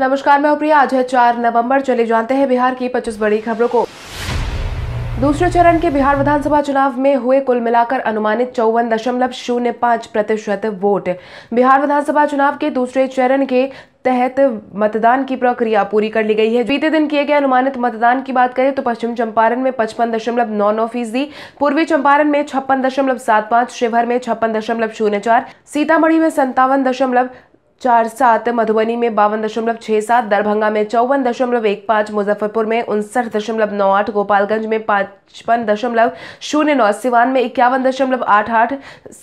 नमस्कार मैं प्रिया आज है चार नवंबर चले जानते हैं बिहार की 25 बड़ी खबरों को दूसरे चरण के बिहार विधानसभा चुनाव में हुए कुल मिलाकर अनुमानित चौवन दशमलव शून्य पाँच प्रतिशत वोट बिहार विधानसभा चुनाव के दूसरे चरण के तहत मतदान की प्रक्रिया पूरी कर ली गई है बीते दिन किए गए अनुमानित मतदान की बात करें तो पश्चिम चंपारण में पचपन दशमलव नौ नौ फीसदी पूर्वी चंपारण में छप्पन दशमलव सात पाँच शिवहर में छप्पन दशमलव शून्य चार सीतामढ़ी में संतावन दशमलव चार सात मधुबनी में बावन दशमलव छः सात दरभंगा में चौवन दशमलव एक पाँच मुजफ्फरपुर में उनसठ दशमलव नौ आठ गोपालगंज में पचपन दशमलव शून्य नौ सिवान में इक्यावन दशमलव आठ आठ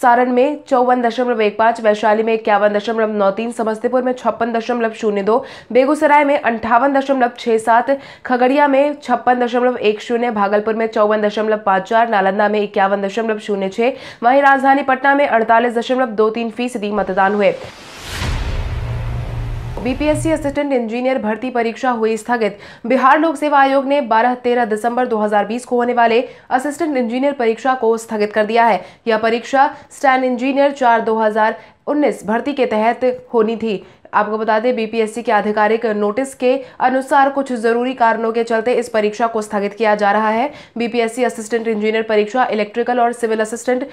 सारण में चौवन दशमलव एक पाँच वैशाली में इक्यावन दशमलव नौ तीन समस्तीपुर में छप्पन दशमलव शून्य दो बेगूसराय में अंठावन दशमलव छः सात खगड़िया में छप्पन दशमलव एक शून्य भागलपुर में चौवन दशमलव पाँच चार नालंदा में इक्यावन दशमलव शून्य छः वहीं राजधानी पटना में अड़तालीस दशमलव दो तीन फीसदी मतदान हुए बीपीएससी असिस्टेंट इंजीनियर भर्ती परीक्षा हुई स्थगित बिहार लोक सेवा आयोग ने 12-13 दिसंबर 2020 को होने वाले असिस्टेंट इंजीनियर परीक्षा को स्थगित कर दिया है यह परीक्षा स्टैंड इंजीनियर चार दो भर्ती के तहत होनी थी आपको बता दें बीपीएससी के आधिकारिक नोटिस के अनुसार कुछ जरूरी कारणों के चलते इस परीक्षा को स्थगित किया जा रहा है बीपीएससी असिस्टेंट इंजीनियर परीक्षा इलेक्ट्रिकल और सिविल असिस्टेंट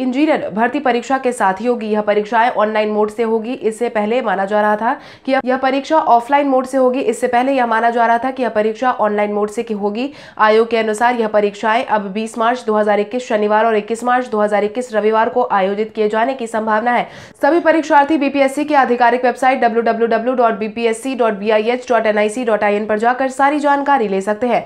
इंजीनियर भर्ती परीक्षा के साथ ही होगी यह परीक्षाएं ऑनलाइन मोड से होगी इससे पहले माना जा रहा था कि यह परीक्षा ऑफलाइन मोड से होगी इससे पहले यह माना जा रहा था कि यह परीक्षा ऑनलाइन मोड से की होगी आयोग के अनुसार यह परीक्षाएं अब 20 मार्च 2021 शनिवार और 21 मार्च 2021 रविवार को आयोजित किए जाने की संभावना है सभी परीक्षार्थी बीपीएससी की आधिकारिक वेबसाइट डब्ल्यू पर जाकर सारी जानकारी ले सकते हैं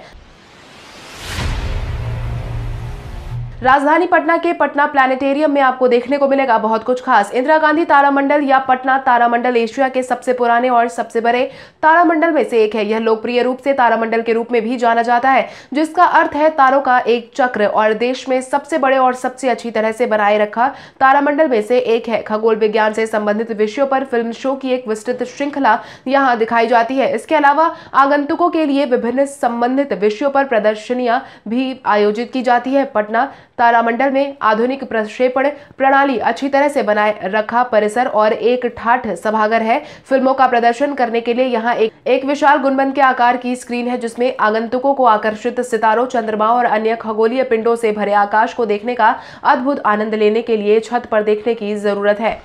राजधानी पटना के पटना प्लानिटेरियम में आपको देखने को मिलेगा बहुत कुछ खास इंदिरा गांधी तारामंडल या पटना तारामंडल एशिया के सबसे पुराने और सबसे बड़े तारामंडल में से एक है यह लोकप्रिय रूप से तारामंडल के रूप में भी जाना जाता है जिसका अर्थ है तारों का एक चक्र और देश में सबसे बड़े और सबसे अच्छी तरह से बनाए रखा तारामंडल में से एक है खगोल विज्ञान से संबंधित विषयों पर फिल्म शो की एक विस्तृत श्रृंखला यहाँ दिखाई जाती है इसके अलावा आगंतुकों के लिए विभिन्न संबंधित विषयों पर प्रदर्शनियां भी आयोजित की जाती है पटना तारामंडल में आधुनिक प्रक्षेपण प्रणाली अच्छी तरह से बनाए रखा परिसर और एक ठाठ सभागर है फिल्मों का प्रदर्शन करने के लिए यहाँ एक, एक विशाल गुणबंद के आकार की स्क्रीन है जिसमें आगंतुकों को आकर्षित सितारों चंद्रमा और अन्य खगोलीय पिंडों से भरे आकाश को देखने का अद्भुत आनंद लेने के लिए छत पर देखने की जरूरत है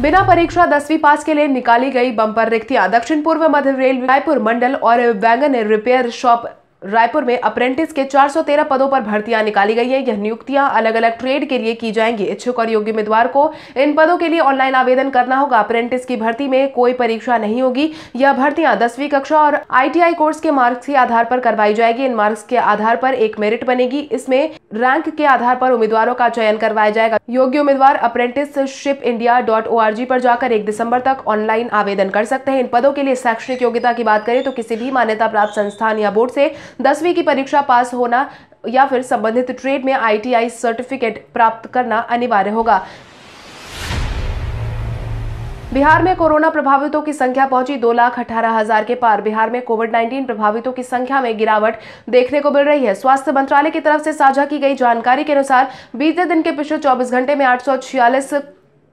बिना परीक्षा दसवीं पास के लिए निकाली गई बम्पर रिक्तियां दक्षिण पूर्व मध्य रेलवे रायपुर मंडल और वैगन रिपेयर शॉप रायपुर में अप्रेंटिस के 413 पदों पर भर्तियां निकाली गई हैं यह नियुक्तियां अलग अलग ट्रेड के लिए की जाएंगी इच्छुक और योग्य उम्मीदवार को इन पदों के लिए ऑनलाइन आवेदन करना होगा अप्रेंटिस की भर्ती में कोई परीक्षा नहीं होगी यह भर्तियां दसवीं कक्षा और आईटीआई कोर्स के मार्क्स के आधार पर करवाई जाएगी इन मार्क्स के आधार पर एक मेरिट बनेगी इसमें रैंक के आधार पर उम्मीदवारों का चयन करवाया जाएगा योग्य उम्मीदवार apprenticeship India dot O R G पर जाकर एक दिसंबर तक ऑनलाइन आवेदन कर सकते हैं इन पदों के लिए शैक्षणिक योग्यता की बात करें तो किसी भी मान्यता प्राप्त संस्थान या बोर्ड से दसवीं की परीक्षा पास होना या फिर संबंधित ट्रेड में आईटीआई सर्टिफिकेट प्राप्त करना अनिवार्य होगा बिहार में कोरोना प्रभावितों की संख्या पहुंची दो लाख अठारह हजार के पार बिहार में कोविड 19 प्रभावितों की संख्या में गिरावट देखने को मिल रही है स्वास्थ्य मंत्रालय की तरफ से साझा की गई जानकारी के अनुसार बीते दिन के पिछले 24 घंटे में आठ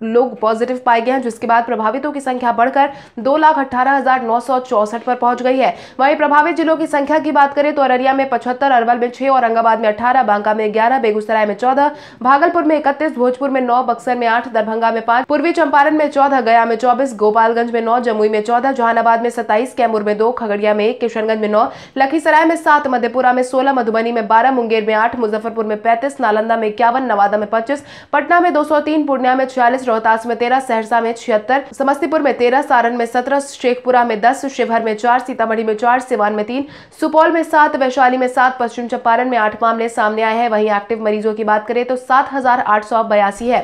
लोग पॉजिटिव पाए गए हैं जिसके बाद प्रभावितों की संख्या बढ़कर दो लाख अट्ठारह हजार नौ सौ चौसठ पर पहुंच गई है वहीं प्रभावित जिलों की संख्या की बात करें तो अररिया में पचहत्तर अरवल में छह औरंगाबाद में अठारह बांका में ग्यारह बेगूसराय में चौदह भागलपुर में इकतीस भोजपुर में नौ बक्सर में आठ दरभंगा में पांच पूर्वी चंपारण में चौदह गया में चौबीस गोपालगंज में नौ जमुई में चौदह जहानाबाद में सत्ताईस कैमूर में दो खगड़िया में एक किशनगंज में नौ लखीसराय में सात मधेपुरा में सोलह मधुबनी में बारह मुंगेर में आठ मुजफ्फरपुर में पैंतीस नालंदा में इक्यावन नवादा में पच्चीस पटना में दो पूर्णिया में छियालीस रोहतास में तेरह सहरसा में छिहत्तर समस्तीपुर में तेरह सारण में सत्रह शेखपुरा में दस शिवहर में चार सीतामढ़ी में चार सिवान में तीन सुपौल में सात वैशाली में सात पश्चिम चंपारण में आठ मामले सामने आए हैं वहीं एक्टिव मरीजों की बात करें तो सात है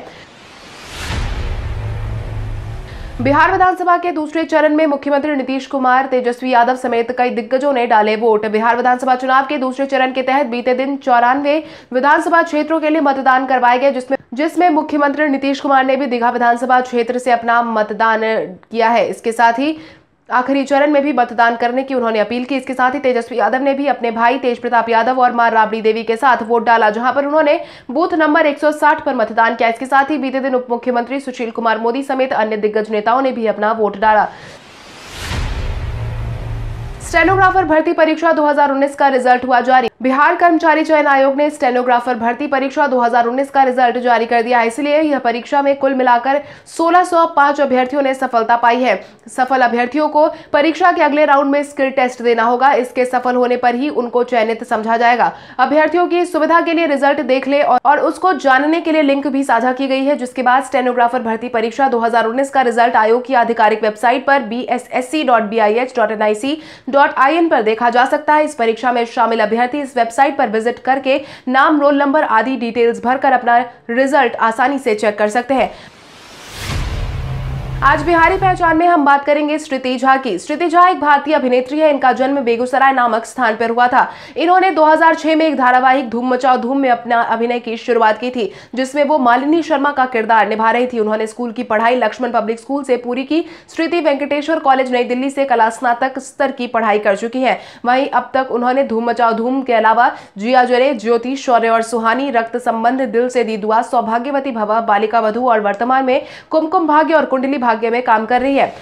बिहार विधानसभा के दूसरे चरण में मुख्यमंत्री नीतीश कुमार तेजस्वी यादव समेत कई दिग्गजों ने डाले वोट बिहार विधानसभा चुनाव के दूसरे चरण के तहत बीते दिन चौरानवे विधानसभा क्षेत्रों के लिए मतदान करवाए गए जिसमें जिसमें मुख्यमंत्री नीतीश कुमार ने भी दीघा विधानसभा क्षेत्र से अपना मतदान किया है इसके साथ ही आखिरी चरण में भी मतदान करने की उन्होंने अपील की इसके साथ ही तेजस्वी यादव ने भी अपने भाई तेज प्रताप यादव और मां राबड़ी देवी के साथ वोट डाला जहां पर उन्होंने बूथ नंबर 160 पर मतदान किया इसके साथ ही बीते दिन उप मुख्यमंत्री सुशील कुमार मोदी समेत अन्य दिग्गज नेताओं ने भी अपना वोट डाला स्टेनोग्राफर भर्ती परीक्षा दो का रिजल्ट हुआ जारी बिहार कर्मचारी चयन आयोग ने स्टेनोग्राफर भर्ती परीक्षा 2019 का रिजल्ट जारी कर दिया है इसलिए यह परीक्षा में कुल मिलाकर 1605 अभ्यर्थियों ने सफलता पाई है सफल अभ्यर्थियों को परीक्षा के अगले राउंड में स्किल टेस्ट देना होगा इसके सफल होने पर ही उनको चयनित समझा जाएगा अभ्यर्थियों की सुविधा के लिए रिजल्ट देख ले और उसको जानने के लिए लिंक भी साझा की गई है जिसके बाद स्टेनोग्राफर भर्ती परीक्षा दो का रिजल्ट आयोग की आधिकारिक वेबसाइट पर बी पर देखा जा सकता है इस परीक्षा में शामिल अभ्यर्थी वेबसाइट पर विजिट करके नाम रोल नंबर आदि डिटेल्स भरकर अपना रिजल्ट आसानी से चेक कर सकते हैं आज बिहारी पहचान में हम बात करेंगे श्रुति झा की श्रुति झा एक भारतीय अभिनेत्री है इनका जन्म बेगूसराय नामक स्थान पर हुआ था इन्होंने 2006 में एक धारावाहिक धूम मचाओ धूम में अपना अभिनय की शुरुआत की थी जिसमें वो मालिनी शर्मा का किरदार निभा रही थी उन्होंने स्कूल की पढ़ाई लक्ष्मण पब्लिक स्कूल से पूरी की श्रुति वेंकटेश्वर कॉलेज नई दिल्ली से कला स्नातक स्तर की पढ़ाई कर चुकी है वहीं अब तक उन्होंने धूम मचाओ धूम के अलावा जिया जरे ज्योति शौर्य और सुहानी रक्त संबंध दिल से दी दुआ सौभाग्यवती भवा बालिका वधु और वर्तमान में कुमकुम भाग्य और कुंडली भाग्य में काम कर रही है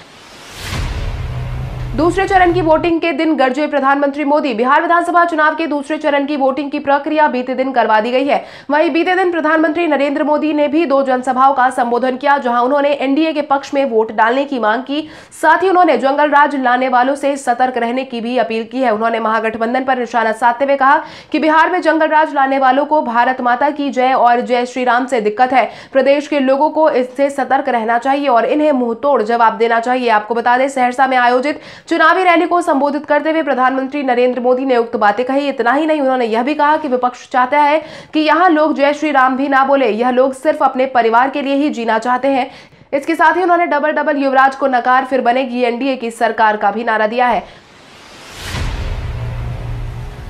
दूसरे चरण की वोटिंग के दिन गर्जे प्रधानमंत्री मोदी बिहार विधानसभा चुनाव के दूसरे चरण की वोटिंग की प्रक्रिया बीते दिन करवा दी गई है वहीं बीते दिन प्रधानमंत्री नरेंद्र मोदी ने भी दो जनसभाओं का संबोधन किया जहां उन्होंने एनडीए के पक्ष में वोट डालने की मांग की साथ ही उन्होंने जंगल राज लाने वालों से सतर्क रहने की भी अपील की है उन्होंने महागठबंधन पर निशाना साधते हुए कहा कि बिहार में जंगल राज लाने वालों को भारत माता की जय और जय श्री राम से दिक्कत है प्रदेश के लोगों को इससे सतर्क रहना चाहिए और इन्हें मुंह जवाब देना चाहिए आपको बता दें सहरसा में आयोजित चुनावी रैली को संबोधित करते हुए प्रधानमंत्री नरेंद्र मोदी ने उक्त बातें कही इतना ही नहीं उन्होंने यह भी कहा कि विपक्ष चाहता है कि यहाँ लोग जय श्री राम भी ना बोले यह लोग सिर्फ अपने परिवार के लिए ही जीना चाहते हैं इसके साथ ही उन्होंने डबल डबल युवराज को नकार फिर बनेगी एनडीए की सरकार का भी नारा दिया है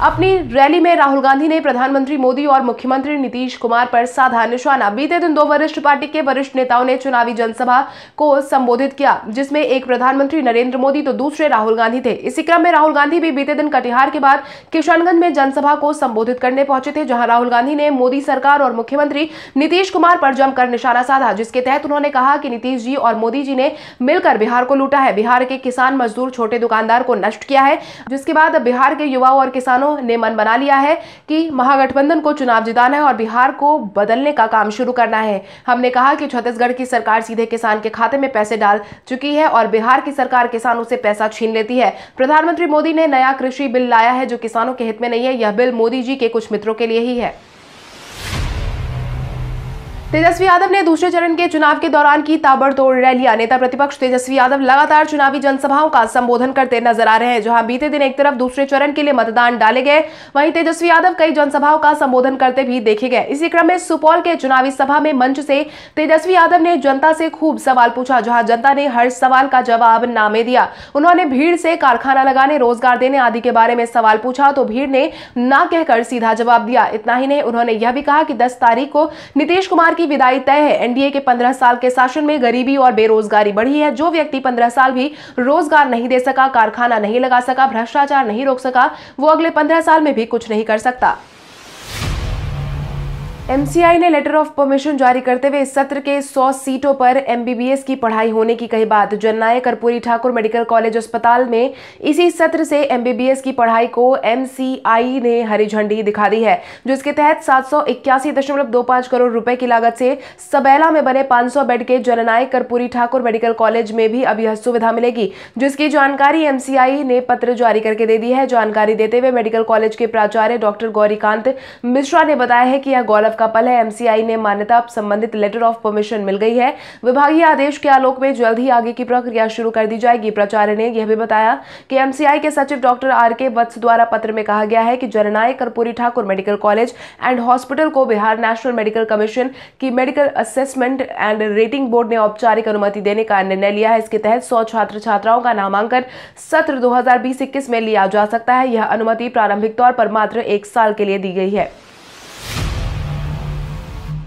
अपनी रैली में राहुल गांधी ने प्रधानमंत्री मोदी और मुख्यमंत्री नीतीश कुमार पर साधा निशाना बीते दिन दो वरिष्ठ पार्टी के वरिष्ठ नेताओं ने चुनावी जनसभा को संबोधित किया जिसमें एक प्रधानमंत्री नरेंद्र मोदी तो दूसरे राहुल गांधी थे इसी क्रम में राहुल गांधी भी बीते दिन कटिहार के बाद किशनगंज में जनसभा को संबोधित करने पहुंचे थे जहां राहुल गांधी ने मोदी सरकार और मुख्यमंत्री नीतीश कुमार पर जमकर निशाना साधा जिसके तहत उन्होंने कहा कि नीतीश जी और मोदी जी ने मिलकर बिहार को लूटा है बिहार के किसान मजदूर छोटे दुकानदार को नष्ट किया है जिसके बाद बिहार के युवाओं और किसानों ने मन बना लिया है कि महागठबंधन को चुनाव जिताना है और बिहार को बदलने का काम शुरू करना है हमने कहा कि छत्तीसगढ़ की सरकार सीधे किसान के खाते में पैसे डाल चुकी है और बिहार की सरकार किसानों से पैसा छीन लेती है प्रधानमंत्री मोदी ने नया कृषि बिल लाया है जो किसानों के हित में नहीं है यह बिल मोदी जी के कुछ मित्रों के लिए ही है तेजस्वी यादव ने दूसरे चरण के चुनाव के दौरान की ताबड़तोड़ रैलियां नेता प्रतिपक्ष तेजस्वी यादव लगातार चुनावी जनसभाओं का संबोधन करते नजर आ रहे हैं जहां बीते दिन एक तरफ दूसरे चरण के लिए मतदान डाले गए वहीं तेजस्वी यादव कई जनसभाओं का संबोधन करते भी देखे गए इसी क्रम में सुपौल के चुनावी सभा में मंच से तेजस्वी यादव ने जनता से खूब सवाल पूछा जहां जनता ने हर सवाल का जवाब नामे दिया उन्होंने भीड़ से कारखाना लगाने रोजगार देने आदि के बारे में सवाल पूछा तो भीड़ ने ना कहकर सीधा जवाब दिया इतना ही नहीं उन्होंने यह भी कहा कि दस तारीख को नीतीश कुमार की की विदाई तय है एनडीए के पंद्रह साल के शासन में गरीबी और बेरोजगारी बढ़ी है जो व्यक्ति पंद्रह साल भी रोजगार नहीं दे सका कारखाना नहीं लगा सका भ्रष्टाचार नहीं रोक सका वो अगले पंद्रह साल में भी कुछ नहीं कर सकता एमसीआई ने लेटर ऑफ परमिशन जारी करते हुए इस सत्र के 100 सीटों पर एमबीबीएस की पढ़ाई होने की कही बात जननायक कर्पूरी ठाकुर मेडिकल कॉलेज अस्पताल में इसी सत्र से एमबीबीएस की पढ़ाई को एमसीआई ने हरी झंडी दिखा दी है जिसके तहत सात करोड़ रुपए की लागत से सबैला में बने 500 बेड के जननायक कर्पूरी ठाकुर मेडिकल कॉलेज में भी अब यह सुविधा मिलेगी जिसकी जानकारी एमसीआई ने पत्र जारी करके दे दी है जानकारी देते हुए मेडिकल कॉलेज के प्राचार्य डॉक्टर गौरीकांत मिश्रा ने बताया है कि यह गौरव गौरव का पल है एमसीआई ने मान्यता संबंधित लेटर ऑफ परमिशन मिल गई है विभागीय आदेश के आलोक में जल्द ही आगे की प्रक्रिया शुरू कर दी जाएगी प्राचार्य ने यह भी बताया कि एमसीआई के सचिव डॉक्टर आर के वत्स द्वारा पत्र में कहा गया है कि जननायक Karpoori Thakur medical college and hospital को बिहार नेशनल मेडिकल कमीशन की medical assessment and rating board ने औपचारिक अनुमति देने का निर्णय लिया है इसके तहत सौ छात्र छात्राओं का नामांकन सत्र दो 21 में लिया जा सकता है यह अनुमति प्रारंभिक तौर पर मात्र एक साल के लिए दी गई है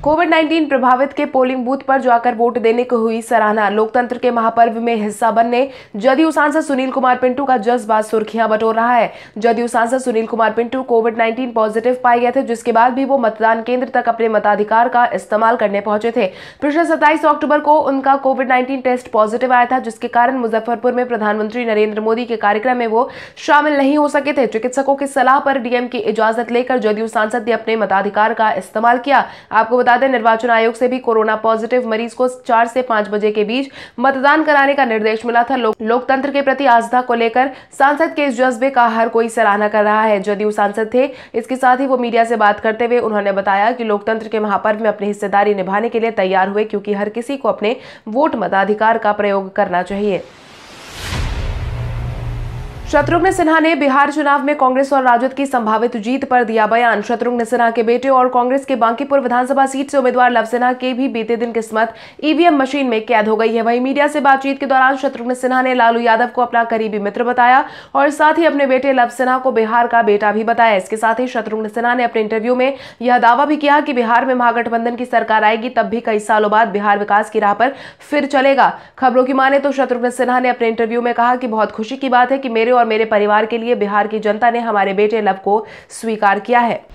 कोविड 19 प्रभावित के पोलिंग बूथ पर जाकर वोट देने को हुई सराहना लोकतंत्र के महापर्व में हिस्सा बनने जदयू सांसद सुनील कुमार पिंटू का जज्बा सुर्खियां बटोर रहा है जदयू सांसद सुनील कुमार पिंटू कोविड 19 पॉजिटिव पाए गए थे जिसके बाद भी वो मतदान केंद्र तक अपने मताधिकार का इस्तेमाल करने पहुंचे थे पिछले सत्ताईस अक्टूबर को उनका कोविड नाइन्टीन टेस्ट पॉजिटिव आया था जिसके कारण मुजफ्फरपुर में प्रधानमंत्री नरेंद्र मोदी के कार्यक्रम में वो शामिल नहीं हो सके थे चिकित्सकों की सलाह पर डीएम की इजाजत लेकर जदयू सांसद ने अपने मताधिकार का इस्तेमाल किया आपको बता बता दें निर्वाचन आयोग से भी कोरोना पॉजिटिव मरीज को चार से पांच बजे के बीच मतदान कराने का निर्देश मिला था लो, लोकतंत्र के प्रति आस्था को लेकर सांसद के इस जज्बे का हर कोई सराहना कर रहा है जदयू सांसद थे इसके साथ ही वो मीडिया से बात करते हुए उन्होंने बताया कि लोकतंत्र के महापर्व में अपनी हिस्सेदारी निभाने के लिए तैयार हुए क्योंकि हर किसी को अपने वोट मताधिकार का प्रयोग करना चाहिए शत्रुघ्न सिन्हा ने बिहार चुनाव में कांग्रेस और राजद की संभावित जीत पर दिया बयान शत्रुघ्न सिन्हा के बेटे और कांग्रेस के बांकीपुर विधानसभा सीट से उम्मीदवार लव सिन्हा के भी बीते दिन किस्मत ईवीएम मशीन में कैद हो गई है वहीं मीडिया से बातचीत के दौरान शत्रुघ्न सिन्हा ने लालू यादव को अपना करीबी मित्र बताया और साथ ही अपने बेटे लव सिन्हा को बिहार का बेटा भी बताया इसके साथ ही शत्रुघ्न सिन्हा ने अपने इंटरव्यू में यह दावा भी किया कि बिहार में महागठबंधन की सरकार आएगी तब भी कई सालों बाद बिहार विकास की राह पर फिर चलेगा खबरों की माने तो शत्रुघ्न सिन्हा ने अपने इंटरव्यू में कहा कि बहुत खुशी की बात है कि मेरे और मेरे परिवार के लिए बिहार की जनता ने हमारे बेटे लव को स्वीकार किया है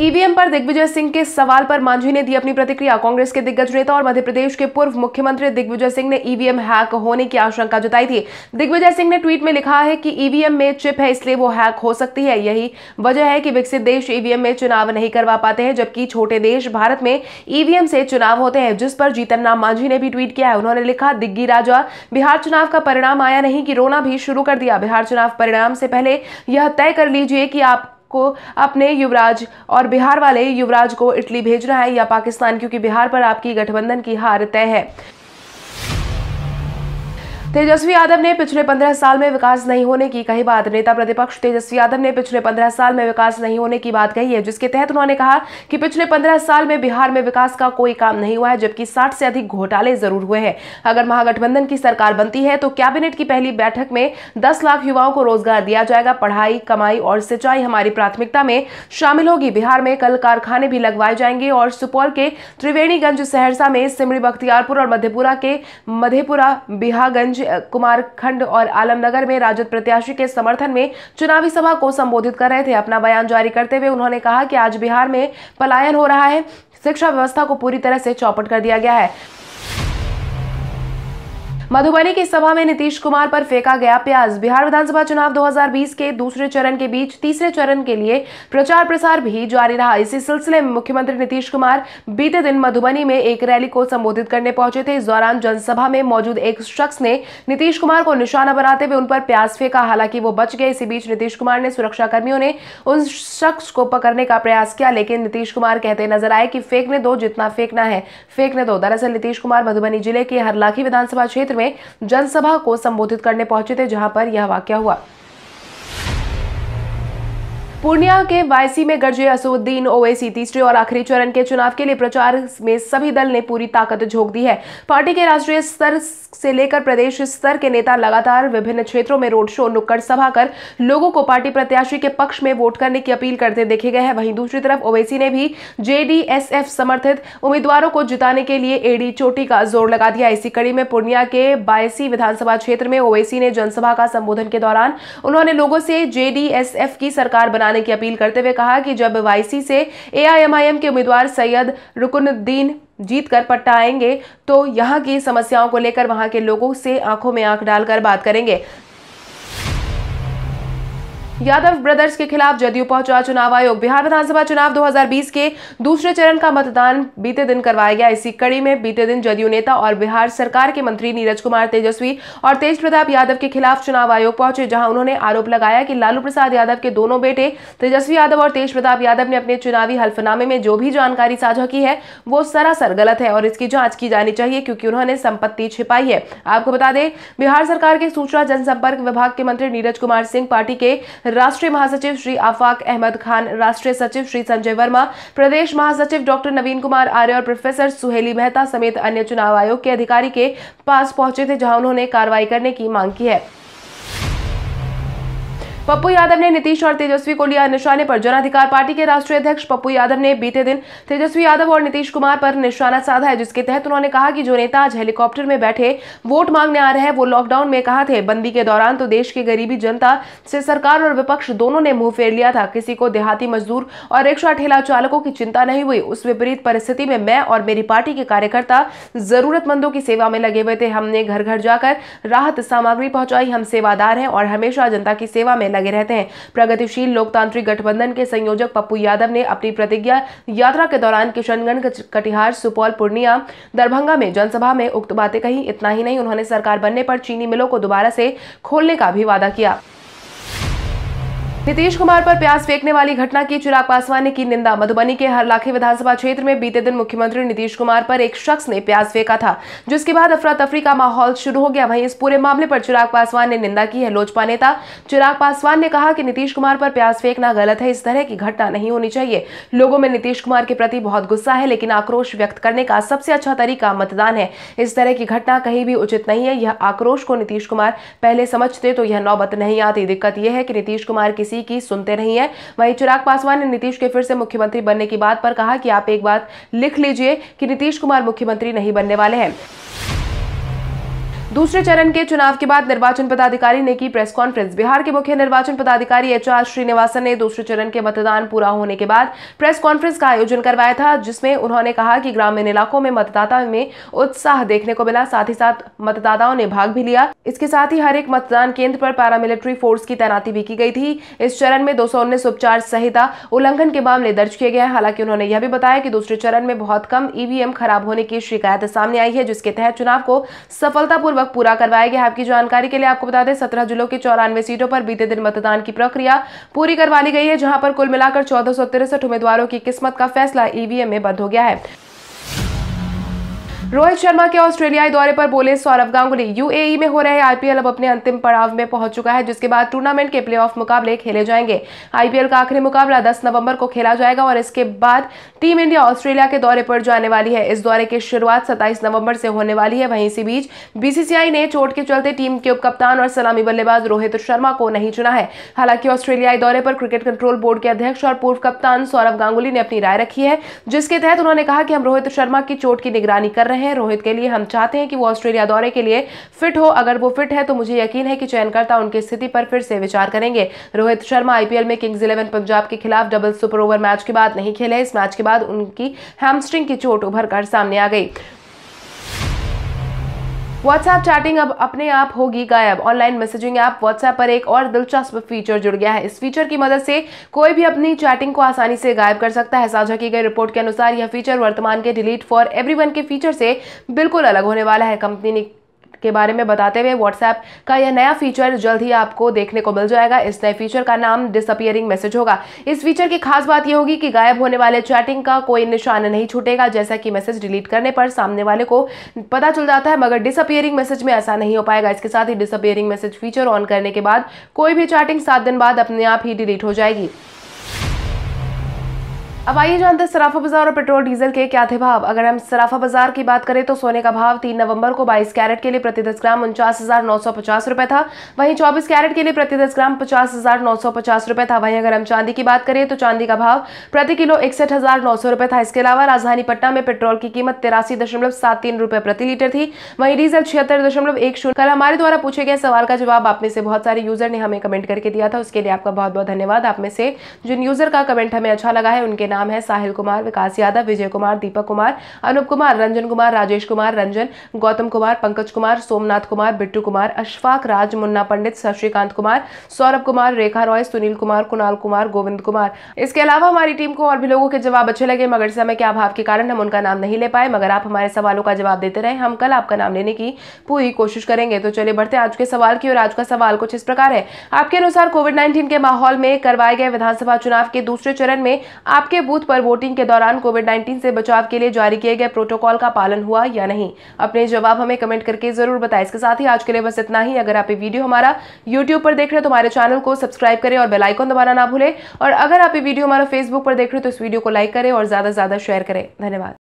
ईवीएम पर दिग्विजय सिंह के सवाल पर मांझी ने दी अपनी प्रतिक्रिया कांग्रेस के दिग्गज नेता और मध्य प्रदेश के पूर्व मुख्यमंत्री दिग्विजय सिंह ने ईवीएम हैक होने की आशंका जताई थी दिग्विजय सिंह ने ट्वीट में लिखा है कि ईवीएम में चिप है इसलिए वो हैक हो सकती है यही वजह है कि विकसित देश ईवीएम में चुनाव नहीं करवा पाते हैं जबकि छोटे देश भारत में ईवीएम से चुनाव होते हैं जिस पर जीतन राम मांझी ने भी ट्वीट किया है उन्होंने लिखा दिग्गी राजा बिहार चुनाव का परिणाम आया नहीं कि रोना भी शुरू कर दिया बिहार चुनाव परिणाम से पहले यह तय कर लीजिए कि आप को अपने युवराज और बिहार वाले युवराज को इटली भेजना है या पाकिस्तान क्योंकि बिहार पर आपकी गठबंधन की हार तय है तेजस्वी यादव ने पिछले पंद्रह साल में विकास नहीं होने की कही बात नेता प्रतिपक्ष तेजस्वी यादव ने पिछले पंद्रह साल में विकास नहीं होने की बात कही है जिसके तहत उन्होंने कहा कि पिछले पंद्रह साल में बिहार में विकास का कोई काम नहीं हुआ है जबकि साठ से अधिक घोटाले जरूर हुए हैं अगर महागठबंधन की सरकार बनती है तो कैबिनेट की पहली बैठक में दस लाख युवाओं को रोजगार दिया जाएगा पढ़ाई कमाई और सिंचाई हमारी प्राथमिकता में शामिल होगी बिहार में कल कारखाने भी लगवाए जाएंगे और सुपौल के त्रिवेणीगंज सहरसा में सिमरी बख्तियारपुर और मधेपुरा के मधेपुरा बिहागंज कुमारखंड और आलमनगर में राजद प्रत्याशी के समर्थन में चुनावी सभा को संबोधित कर रहे थे अपना बयान जारी करते हुए उन्होंने कहा कि आज बिहार में पलायन हो रहा है शिक्षा व्यवस्था को पूरी तरह से चौपट कर दिया गया है मधुबनी की सभा में नीतीश कुमार पर फेंका गया प्याज बिहार विधानसभा चुनाव 2020 के दूसरे चरण के बीच तीसरे चरण के लिए प्रचार प्रसार भी जारी रहा इसी सिलसिले में मुख्यमंत्री नीतीश कुमार बीते दिन मधुबनी में एक रैली को संबोधित करने पहुंचे थे इस दौरान जनसभा में मौजूद एक शख्स ने नीतीश कुमार को निशाना बनाते हुए उन पर प्याज फेंका हालांकि वो बच गए इसी बीच नीतीश कुमार ने सुरक्षाकर्मियों ने उन शख्स को पकड़ने का प्रयास किया लेकिन नीतीश कुमार कहते नजर आए कि फेंकने दो जितना फेंकना है फेंकने दो दरअसल नीतीश कुमार मधुबनी जिले के हरलाखी विधानसभा क्षेत्र में में जनसभा को संबोधित करने पहुंचे थे जहां पर यह वाक्य हुआ पूर्णिया के वायसी में गर्जे असुद्दीन ओवैसी तीसरे और आखिरी चरण के चुनाव के लिए प्रचार में सभी दल ने पूरी ताकत झोंक दी है पार्टी के राष्ट्रीय स्तर से लेकर प्रदेश स्तर के नेता लगातार विभिन्न क्षेत्रों में रोड शो नुक्कड़ सभा कर लोगों को पार्टी प्रत्याशी के पक्ष में वोट करने की अपील करते देखे गए हैं वहीं दूसरी तरफ ओवैसी ने भी जेडीएसएफ समर्थित उम्मीदवारों को जिताने के लिए एडी चोटी का जोर लगा दिया इसी कड़ी में पूर्णिया के बायसी विधानसभा क्षेत्र में ओवैसी ने जनसभा का संबोधन के दौरान उन्होंने लोगों से जेडीएसएफ की सरकार बनाने हटाने की अपील करते हुए कहा कि जब वाईसी से एआईएमआईएम के उम्मीदवार सैयद रुकनुद्दीन जीत कर पट्टा आएंगे तो यहाँ की समस्याओं को लेकर वहाँ के लोगों से आंखों में आंख डालकर बात करेंगे यादव ब्रदर्स के खिलाफ जदयू पहुंचा चुनाव आयोग बिहार विधानसभा चुनाव 2020 के दूसरे चरण का मतदान बीते दिन करवाया गया इसी कड़ी में बीते दिन जदयू नेता और बिहार सरकार के मंत्री नीरज कुमार तेजस्वी और तेज प्रताप यादव के खिलाफ चुनाव आयोग पहुंचे जहां उन्होंने आरोप लगाया कि लालू प्रसाद यादव के दोनों बेटे तेजस्वी यादव और तेज प्रताप यादव ने अपने चुनावी हल्फनामे में जो भी जानकारी साझा की है वो सरासर गलत है और इसकी जाँच की जानी चाहिए क्योंकि उन्होंने संपत्ति छिपाई है आपको बता दें बिहार सरकार के सूचना जनसंपर्क विभाग के मंत्री नीरज कुमार सिंह पार्टी के राष्ट्रीय महासचिव श्री आफाक अहमद खान राष्ट्रीय सचिव श्री संजय वर्मा प्रदेश महासचिव डॉक्टर नवीन कुमार आर्य और प्रोफेसर सुहेली मेहता समेत अन्य चुनाव आयोग के अधिकारी के पास पहुंचे थे जहां उन्होंने कार्रवाई करने की मांग की है पप्पू यादव ने नीतीश और तेजस्वी को लिया निशाने पर जन अधिकार पार्टी के राष्ट्रीय अध्यक्ष पप्पू यादव ने बीते दिन तेजस्वी यादव और नीतीश कुमार पर निशाना साधा है जिसके तहत उन्होंने कहा कि जो नेता आज हेलीकॉप्टर में बैठे वोट मांगने आ रहे हैं वो लॉकडाउन में कहा थे बंदी के दौरान तो देश की गरीबी जनता से सरकार और विपक्ष दोनों ने मुंह फेर लिया था किसी को देहाती मजदूर और रिक्शा ठेला चालकों की चिंता नहीं हुई उस विपरीत परिस्थिति में मैं और मेरी पार्टी के कार्यकर्ता जरूरतमंदों की सेवा में लगे हुए थे हमने घर घर जाकर राहत सामग्री पहुंचाई हम सेवादार हैं और हमेशा जनता की सेवा में लगे रहते हैं प्रगतिशील लोकतांत्रिक गठबंधन के संयोजक पप्पू यादव ने अपनी प्रतिज्ञा यात्रा के दौरान किशनगंज कटिहार सुपौल पूर्णिया दरभंगा में जनसभा में उक्त बातें कही इतना ही नहीं उन्होंने सरकार बनने पर चीनी मिलों को दोबारा से खोलने का भी वादा किया नीतीश कुमार पर प्याज फेंकने वाली घटना की चिराग पासवान ने की निंदा मधुबनी के हरलाखे विधानसभा क्षेत्र में बीते दिन मुख्यमंत्री नीतीश कुमार पर एक शख्स ने प्याज फेंका था जिसके बाद अफरा तफरी का माहौल शुरू हो गया वहीं इस पूरे मामले पर चिराग पासवान ने निंदा की है लोजपा नेता चिराग पासवान ने कहा कि नीतीश कुमार पर प्याज फेंकना गलत है इस तरह की घटना नहीं होनी चाहिए लोगों में नीतीश कुमार के प्रति बहुत गुस्सा है लेकिन आक्रोश व्यक्त करने का सबसे अच्छा तरीका मतदान है इस तरह की घटना कहीं भी उचित नहीं है यह आक्रोश को नीतीश कुमार पहले समझते तो यह नौबत नहीं आती दिक्कत यह है कि नीतीश कुमार किसी ईडब्ल्यूसी की सुनते नहीं है वहीं चिराग पासवान ने नीतीश के फिर से मुख्यमंत्री बनने की बात पर कहा कि आप एक बात लिख लीजिए कि नीतीश कुमार मुख्यमंत्री नहीं बनने वाले हैं दूसरे चरण के चुनाव के बाद निर्वाचन पदाधिकारी ने की प्रेस कॉन्फ्रेंस बिहार के मुख्य निर्वाचन पदाधिकारी एच आर श्रीनिवासन ने दूसरे चरण के मतदान पूरा होने के बाद प्रेस कॉन्फ्रेंस का आयोजन करवाया था जिसमें उन्होंने कहा कि ग्रामीण इलाकों में मतदाता में उत्साह देखने को मिला साथ ही साथ मतदाताओं ने भाग भी लिया इसके साथ ही हर एक मतदान केंद्र पर पैरामिलिट्री फोर्स की तैनाती भी की गई थी इस चरण में दो उपचार संहिता उल्लंघन के मामले दर्ज किए गए हालांकि उन्होंने यह भी बताया कि दूसरे चरण में बहुत कम ईवीएम खराब होने की शिकायत सामने आई है जिसके तहत चुनाव को सफलतापूर्वक पूर्वक पूरा करवाया गया आपकी जानकारी के लिए आपको बता दें सत्रह जिलों की चौरानवे सीटों पर बीते दिन मतदान की प्रक्रिया पूरी करवा ली गई है जहां पर कुल मिलाकर चौदह उम्मीदवारों की किस्मत का फैसला ईवीएम में बंद हो गया है रोहित शर्मा के ऑस्ट्रेलियाई दौरे पर बोले सौरभ गांगुली यूएई में हो रहे आईपीएल अब अपने अंतिम पड़ाव में पहुंच चुका है जिसके बाद टूर्नामेंट के प्लेऑफ मुकाबले खेले जाएंगे आईपीएल का आखिरी मुकाबला 10 नवंबर को खेला जाएगा और इसके बाद टीम इंडिया ऑस्ट्रेलिया के दौरे पर जाने वाली है इस दौरे की शुरुआत सत्ताईस नवम्बर से होने वाली है वहीं इसी बीच बीसीसीआई ने चोट के चलते टीम के उपकप्तान और सलामी बल्लेबाज रोहित शर्मा को नहीं चुना है हालांकि ऑस्ट्रेलियाई दौरे पर क्रिकेट कंट्रोल बोर्ड के अध्यक्ष और पूर्व कप्तान सौरभ गांगुली ने अपनी राय रखी है जिसके तहत उन्होंने कहा कि हम रोहित शर्मा की चोट की निगरानी कर रहे हैं हैं रोहित के लिए हम चाहते हैं कि वो ऑस्ट्रेलिया दौरे के लिए फिट हो अगर वो फिट है तो मुझे यकीन है कि चयनकर्ता उनकी स्थिति पर फिर से विचार करेंगे रोहित शर्मा आईपीएल में किंग्स इलेवन पंजाब के खिलाफ डबल सुपर ओवर मैच के बाद नहीं खेले इस मैच के बाद उनकी हैमस्ट्रिंग की चोट उभर कर सामने आ गई व्हाट्सएप चैटिंग अब अपने आप होगी गायब ऑनलाइन मैसेजिंग ऐप व्हाट्सएप पर एक और दिलचस्प फीचर जुड़ गया है इस फीचर की मदद से कोई भी अपनी चैटिंग को आसानी से गायब कर सकता है साझा की गई रिपोर्ट के अनुसार यह फीचर वर्तमान के डिलीट फॉर एवरीवन के फीचर से बिल्कुल अलग होने वाला है कंपनी ने के बारे में बताते हुए व्हाट्सएप का यह नया फीचर जल्द ही आपको देखने को मिल जाएगा इस नए फीचर का नाम डिसअपियरिंग मैसेज होगा इस फीचर की खास बात यह होगी कि गायब होने वाले चैटिंग का कोई निशान नहीं छूटेगा जैसा कि मैसेज डिलीट करने पर सामने वाले को पता चल जाता है मगर डिसअपियरिंग मैसेज में ऐसा नहीं हो पाएगा इसके साथ ही डिसअपियरिंग मैसेज फीचर ऑन करने के बाद कोई भी चैटिंग सात दिन बाद अपने आप ही डिलीट हो जाएगी अब आइए जानते हैं सराफा बाजार और पेट्रोल डीजल के क्या थे भाव अगर हम सराफा बाजार की बात करें तो सोने का भाव तीन नवंबर को 22 कैरेट के लिए प्रति दस ग्राम उनचास हजार नौ सौ पचास रुपए था वहीं 24 कैरेट के लिए प्रति दस ग्राम पचास हजार नौ सौ पचास रुपए था वहीं अगर हम चांदी की बात करें तो चांदी का भाव प्रति किलो इकसठ हजार नौ सौ रुपए था इसके अलावा राजधानी पटना में पेट्रोल की कीमत तिरासी दशमलव सात तीन रुपए प्रति लीटर थी वहीं डीजल छिहत्तर दशमलव एक शून्य कल हमारे द्वारा पूछे गए सवाल का जवाब आप में से बहुत सारे यूजर ने हमें कमेंट करके दिया था उसके लिए आपका बहुत बहुत धन्यवाद आप में से जिन यूजर का कमेंट हमें अच्छा लगा है उनके नाम है साहिल कुमार विकास यादव विजय कुमार दीपक कुमार अनुप कुमार रंजन कुमार राजेश कुमार रंजन गौतम कुमार पंकज कुमार सोमनाथ कुमार बिट्टू कुमार अशफाक राज मुन्ना पंडित शशिकांत कुमार सौरभ कुमार रेखा रॉय सुनील कुमार कुणाल कुमार गोविंद कुमार इसके अलावा हमारी टीम को और भी लोगों के जवाब अच्छे लगे मगर समय के अभाव के कारण हम उनका नाम नहीं ले पाए मगर आप हमारे सवालों का जवाब देते रहे हम कल आपका नाम लेने की पूरी कोशिश करेंगे तो चलिए बढ़ते आज के सवाल की और आज का सवाल कुछ इस प्रकार है आपके अनुसार कोविड नाइन्टीन के माहौल में करवाए गए विधानसभा चुनाव के दूसरे चरण में आपके बूथ पर वोटिंग के दौरान कोविड 19 से बचाव के लिए जारी किए गए प्रोटोकॉल का पालन हुआ या नहीं अपने जवाब हमें कमेंट करके जरूर बताएं इसके साथ ही आज के लिए बस इतना ही अगर आप ये वीडियो हमारा यूट्यूब पर देख रहे हो तो हमारे चैनल को सब्सक्राइब करें और बेलाइकॉन दबाना ना भूलें और अगर आप ये वीडियो हमारा फेसबुक पर देख रहे हो तो इस वीडियो को लाइक करें और ज़्यादा से ज़्यादा शेयर करें धन्यवाद